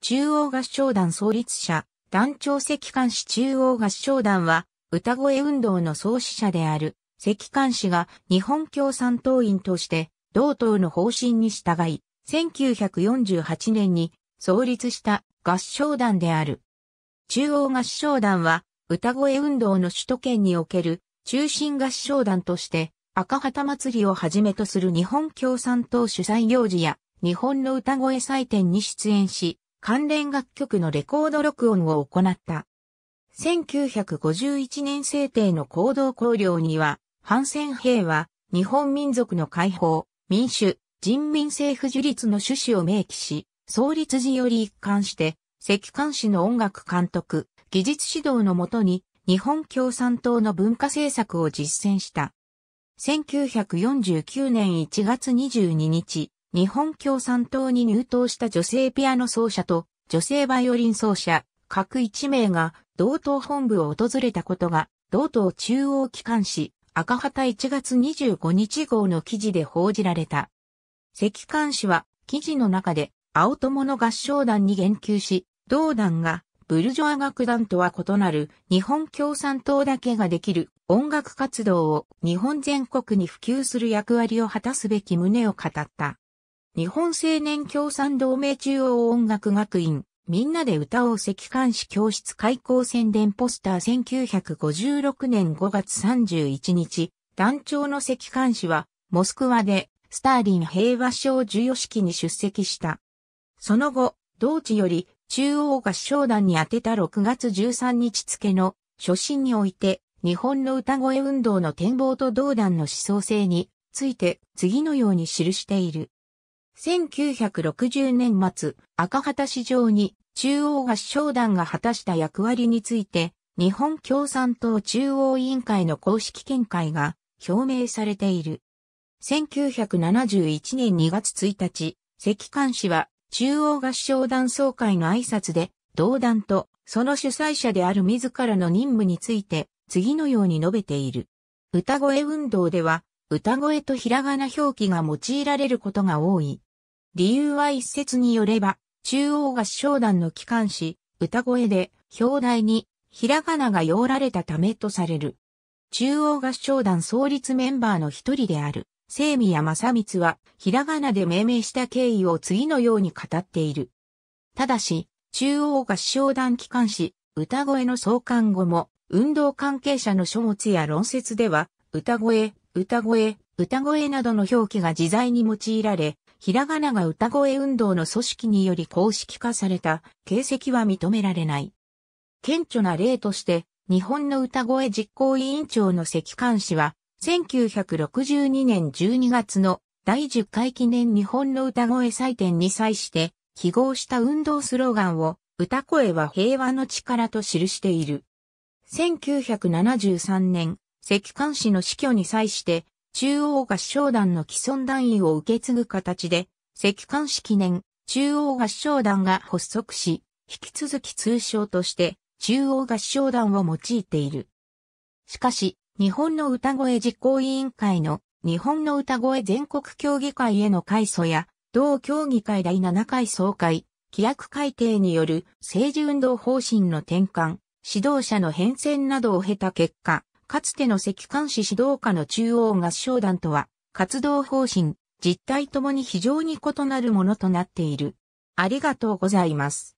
中央合唱団創立者、団長石官氏中央合唱団は、歌声運動の創始者である、石官氏が日本共産党員として、同党の方針に従い、1948年に創立した合唱団である。中央合唱団は、歌声運動の首都圏における中心合唱団として、赤旗祭りをはじめとする日本共産党主催行事や日本の歌声祭典に出演し、関連楽曲のレコード録音を行った。1951年制定の行動綱領には、反戦兵は日本民族の解放、民主、人民政府樹立の趣旨を明記し、創立時より一貫して、関関市の音楽監督、技術指導のもとに、日本共産党の文化政策を実践した。1949年1月22日、日本共産党に入党した女性ピアノ奏者と女性バイオリン奏者、各1名が同党本部を訪れたことが、同党中央機関紙、赤旗1月25日号の記事で報じられた。関関誌は記事の中で青友の合唱団に言及し、同団がブルジョア楽団とは異なる日本共産党だけができる音楽活動を日本全国に普及する役割を果たすべき旨を語った。日本青年共産同盟中央音楽学院、みんなで歌おう赤監視教室開校宣伝ポスター1956年5月31日、団長の赤監視は、モスクワで、スターリン平和賞授与式に出席した。その後、同地より、中央合唱団に宛てた6月13日付の、初心において、日本の歌声運動の展望と同団の思想性について、次のように記している。1960年末、赤旗市場に中央合唱団が果たした役割について、日本共産党中央委員会の公式見解が表明されている。1971年2月1日、関関氏は中央合唱団総会の挨拶で、同団とその主催者である自らの任務について、次のように述べている。歌声運動では、歌声とひらがな表記が用いられることが多い。理由は一説によれば、中央合唱団の機関誌、歌声で、表題に、ひらがなが用られたためとされる。中央合唱団創立メンバーの一人である、清宮正光は、ひらがなで命名した経緯を次のように語っている。ただし、中央合唱団機関誌、歌声の創刊後も、運動関係者の書物や論説では、歌声、歌声、歌声などの表記が自在に用いられ、ひらがなが歌声運動の組織により公式化された形跡は認められない。顕著な例として、日本の歌声実行委員長の関関氏は、1962年12月の第10回記念日本の歌声祭典に際して、記号した運動スローガンを、歌声は平和の力と記している。1973年、関関氏の死去に際して、中央合唱団の既存団員を受け継ぐ形で、石棺式年、中央合唱団が発足し、引き続き通称として、中央合唱団を用いている。しかし、日本の歌声実行委員会の日本の歌声全国協議会への改祖や、同協議会第7回総会、規約改定による政治運動方針の転換、指導者の変遷などを経た結果、かつての石管視指導下の中央合唱団とは、活動方針、実態ともに非常に異なるものとなっている。ありがとうございます。